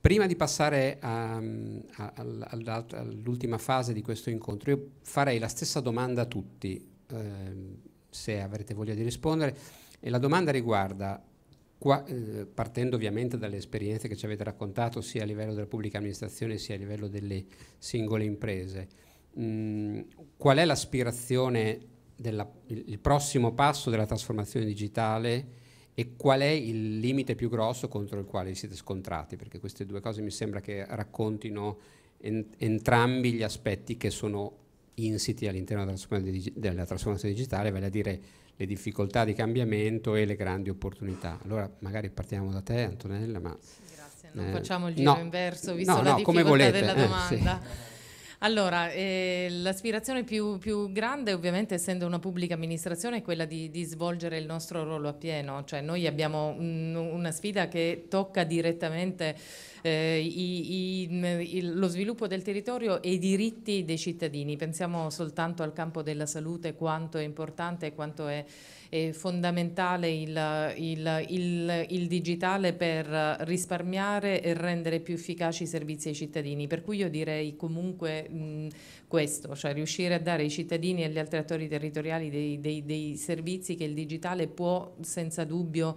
Prima di passare ehm, all'ultima fase di questo incontro, io farei la stessa domanda a tutti, eh, se avrete voglia di rispondere, e la domanda riguarda, qua, eh, partendo ovviamente dalle esperienze che ci avete raccontato sia a livello della pubblica amministrazione sia a livello delle singole imprese, mh, mm, qual è l'aspirazione, il prossimo passo della trasformazione digitale? E qual è il limite più grosso contro il quale vi siete scontrati? Perché queste due cose mi sembra che raccontino en entrambi gli aspetti che sono insiti all'interno della, trasformazione, della trasformazione digitale, vale a dire le difficoltà di cambiamento e le grandi opportunità. Allora magari partiamo da te Antonella, ma... Grazie, non eh, facciamo il giro no, inverso visto no, la no, difficoltà della domanda. Eh, sì. Allora, eh, l'aspirazione più, più, grande, ovviamente, essendo una pubblica amministrazione, è quella di, di svolgere il nostro ruolo a pieno. Cioè, noi abbiamo un, una sfida che tocca direttamente eh, i, i, mm, il, lo sviluppo del territorio e i diritti dei cittadini. Pensiamo soltanto al campo della salute, quanto è importante e quanto è, è fondamentale il, il, il, il, digitale per risparmiare e rendere più efficaci i servizi ai cittadini. Per cui io direi comunque mh, mm, questo, cioè riuscire a dare ai cittadini e agli altri attori territoriali dei, dei, dei servizi che il digitale può senza dubbio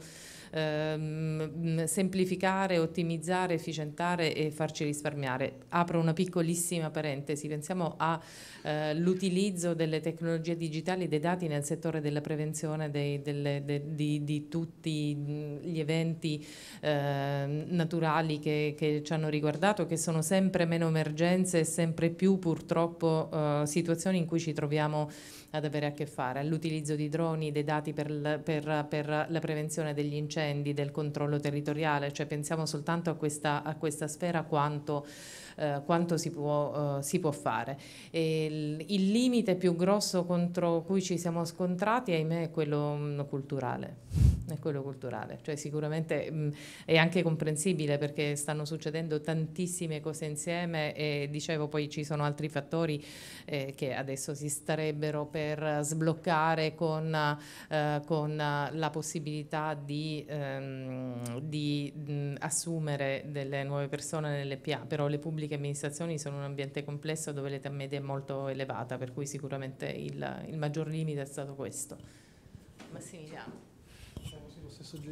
ehm, semplificare, ottimizzare, efficientare e farci risparmiare. Apro una piccolissima parentesi, pensiamo all'utilizzo eh, delle tecnologie digitali, e dei dati nel settore della prevenzione dei, delle, de, di, di, tutti gli eventi eh, naturali che, che ci hanno riguardato, che sono sempre meno emergenze e sempre più purtroppo purtroppo uh, eh, situazioni in cui ci troviamo ad avere a che fare, all'utilizzo di droni, dei dati per, la, per, per la prevenzione degli incendi, del controllo territoriale, cioè pensiamo soltanto a questa, a questa sfera quanto, eh, quanto si, può, eh, si, può, fare. Il, il limite più grosso contro cui ci siamo scontrati, ahimè, è quello mh, mm, culturale è quello culturale, cioè sicuramente mh, mm, è anche comprensibile perché stanno succedendo tantissime cose insieme e dicevo poi ci sono altri fattori eh, che adesso si starebbero per per sbloccare con, eh, con la possibilità di, ehm, di mh, assumere delle nuove persone nelle PA, però le pubbliche amministrazioni sono un ambiente complesso dove l'età media è molto elevata, per cui sicuramente il, il maggior limite è stato questo. Massimiliano.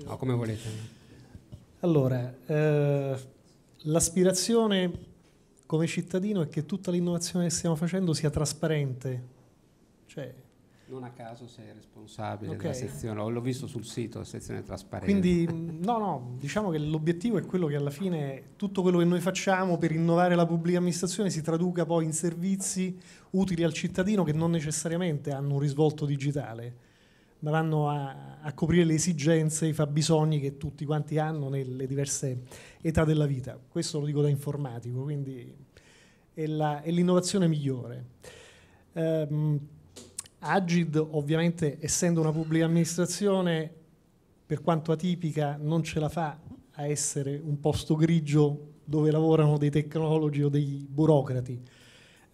No, come volete. Allora, eh, l'aspirazione come cittadino è che tutta l'innovazione che stiamo facendo sia trasparente cioè, non a caso sei responsabile okay. della sezione, l'ho visto sul sito, la sezione trasparente. Quindi, mm, no, no, diciamo che l'obiettivo è quello che alla fine tutto quello che noi facciamo per innovare la pubblica amministrazione si traduca poi in servizi utili al cittadino che non necessariamente hanno un risvolto digitale, ma vanno a, a coprire le esigenze, i fabbisogni che tutti quanti hanno nelle diverse età della vita. Questo lo dico da informatico, quindi è, la, è l'innovazione migliore. Um, Agid ovviamente essendo una pubblica amministrazione per quanto atipica non ce la fa a essere un posto grigio dove lavorano dei tecnologi o dei burocrati.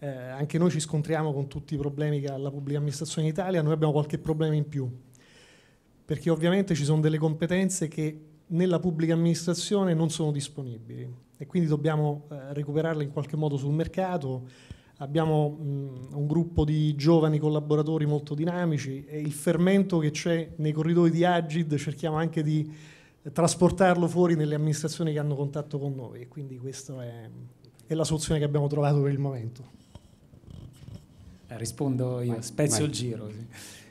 Eh, anche noi ci scontriamo con tutti i problemi che ha la pubblica amministrazione in Italia, noi abbiamo qualche problema in più, perché ovviamente ci sono delle competenze che nella pubblica amministrazione non sono disponibili e quindi dobbiamo eh, recuperarle in qualche modo sul mercato abbiamo mh, un gruppo di giovani collaboratori molto dinamici e il fermento che c'è nei corridoi di Agid cerchiamo anche di eh, trasportarlo fuori nelle amministrazioni che hanno contatto con noi e quindi questa è, è la soluzione che abbiamo trovato per il momento. Eh, rispondo io, vai, spezzo vai. il giro. Sì.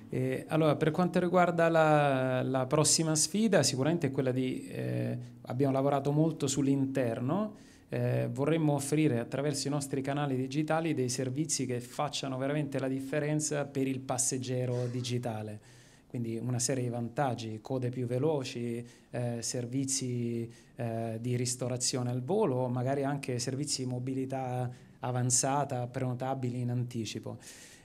Eh, allora, per quanto riguarda la, la, prossima sfida, sicuramente è quella di... Eh, abbiamo lavorato molto sull'interno, eh, vorremmo offrire attraverso i nostri canali digitali dei servizi che facciano veramente la differenza per il passeggero digitale. Quindi una serie di vantaggi, code più veloci, eh, servizi eh, di ristorazione al volo, magari anche servizi di mobilità avanzata prenotabili in anticipo.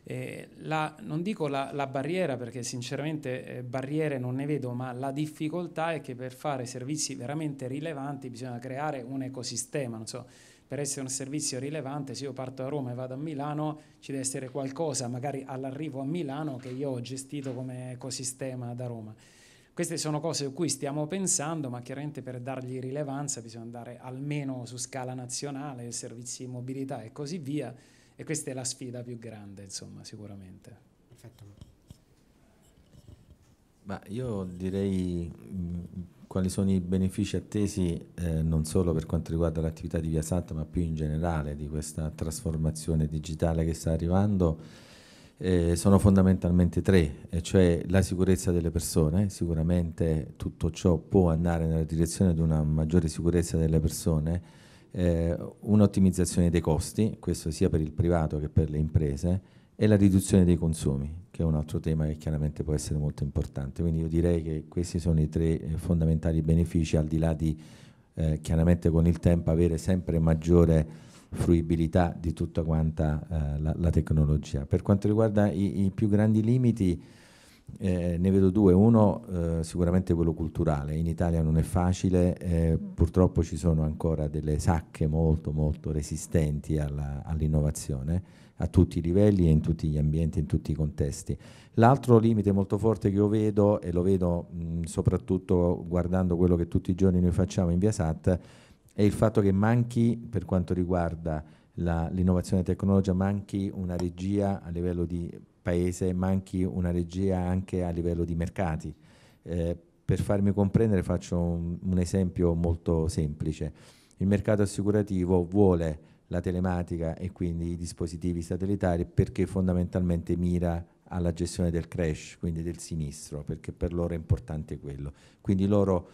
Eh, la, non dico la, la, barriera perché sinceramente eh, barriere non ne vedo, ma la difficoltà è che per fare servizi veramente rilevanti bisogna creare un ecosistema. So, per essere un servizio rilevante, se io parto da Roma e vado a Milano, ci deve essere qualcosa, magari all'arrivo a Milano, che io ho gestito come ecosistema da Roma. Queste sono cose su cui stiamo pensando, ma chiaramente per dargli rilevanza bisogna andare almeno su scala nazionale, servizi di mobilità e così via e questa è la sfida più grande, insomma, sicuramente. Perfetto. Ma io direi quali sono i benefici attesi eh, non solo per quanto riguarda l'attività di Viasat, ma più in generale di questa trasformazione digitale che sta arrivando. Eh, sono fondamentalmente tre, e cioè la sicurezza delle persone, sicuramente tutto ciò può andare nella direzione di una maggiore sicurezza delle persone, eh, un'ottimizzazione dei costi, questo sia per il privato che per le imprese, e la riduzione dei consumi, che è un altro tema che chiaramente può essere molto importante. Quindi io direi che questi sono i tre eh, fondamentali benefici, al di là di eh, chiaramente con il tempo avere sempre maggiore fruibilità di tutta quanta eh, la, la, tecnologia. Per quanto riguarda i, i più grandi limiti, eh, ne vedo due, uno eh, sicuramente quello culturale, in Italia non è facile, eh, mm. purtroppo ci sono ancora delle sacche molto molto resistenti all'innovazione a tutti i livelli e in tutti gli ambienti, in tutti i contesti. L'altro limite molto forte che io vedo, e lo vedo mh, mm, soprattutto guardando quello che tutti i giorni noi facciamo in Via Sat, è il fatto che manchi per quanto riguarda la, l'innovazione tecnologica, manchi una regia a livello di paese, manchi una regia anche a livello di mercati. Eh, per farmi comprendere faccio un, un, esempio molto semplice. Il mercato assicurativo vuole la telematica e quindi i dispositivi satellitari perché fondamentalmente mira alla gestione del crash, quindi del sinistro, perché per loro è importante quello. Quindi loro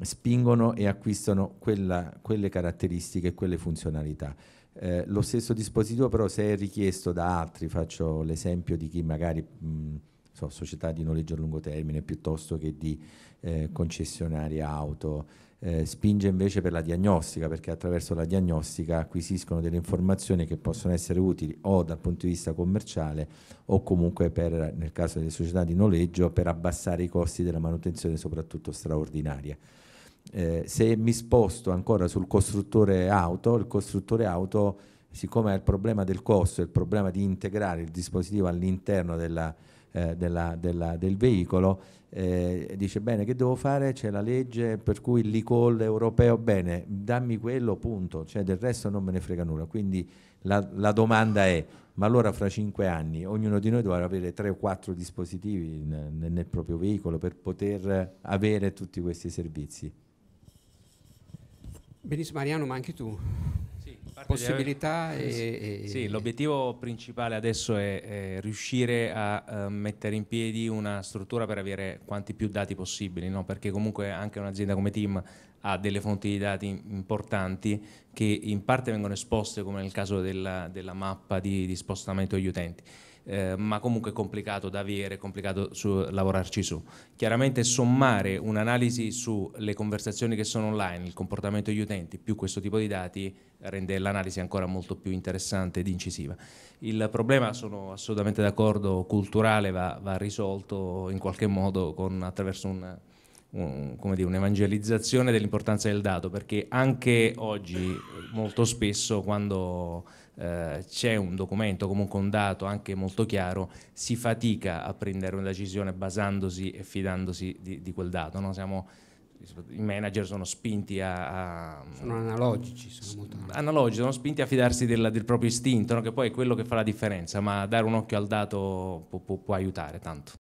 spingono e acquistano quella, quelle caratteristiche e quelle funzionalità. Eh, lo stesso dispositivo però se è richiesto da altri, faccio l'esempio di chi magari... Mh, so, società di noleggio a lungo termine piuttosto che di eh, concessionari auto, eh, spinge invece per la diagnostica, perché attraverso la diagnostica acquisiscono delle informazioni che possono essere utili o dal punto di vista commerciale o comunque per, nel caso delle società di noleggio per abbassare i costi della manutenzione soprattutto straordinaria eh, se mi sposto ancora sul costruttore auto, il costruttore auto, siccome ha il problema del costo, il problema di integrare il dispositivo all'interno della, eh, della, della, del veicolo, eh, dice bene che devo fare, c'è la legge per cui l'e-call europeo, bene, dammi quello, punto, cioè del resto non me ne frega nulla. Quindi la, la domanda è, ma allora fra cinque anni ognuno di noi dovrà avere tre o quattro dispositivi nel, nel proprio veicolo per poter avere tutti questi servizi? Benissimo Mariano, ma anche tu. Sì, Possibilità di... e, sì, l'obiettivo principale adesso è, è riuscire a uh, mettere in piedi una struttura per avere quanti più dati possibili, no? perché comunque anche un'azienda come Team ha delle fonti di dati importanti che in parte vengono esposte come nel caso della, della mappa di, di spostamento degli utenti. Eh, ma comunque complicato da avere, complicato su, lavorarci su. Chiaramente sommare un'analisi sulle conversazioni che sono online, il comportamento degli utenti, più questo tipo di dati rende l'analisi ancora molto più interessante ed incisiva. Il problema, sono assolutamente d'accordo, culturale va, va risolto in qualche modo con, attraverso un un, dire, un'evangelizzazione dell'importanza del dato, perché anche oggi molto spesso quando eh, c'è un documento, comunque un dato anche molto chiaro, si fatica a prendere una decisione basandosi e fidandosi di, di quel dato. No? Siamo, i manager sono spinti a, a sono analogici sono, analogici, sono spinti a fidarsi del, del proprio istinto no? che poi è quello che fa la differenza ma dare un occhio al dato può, può, può aiutare tanto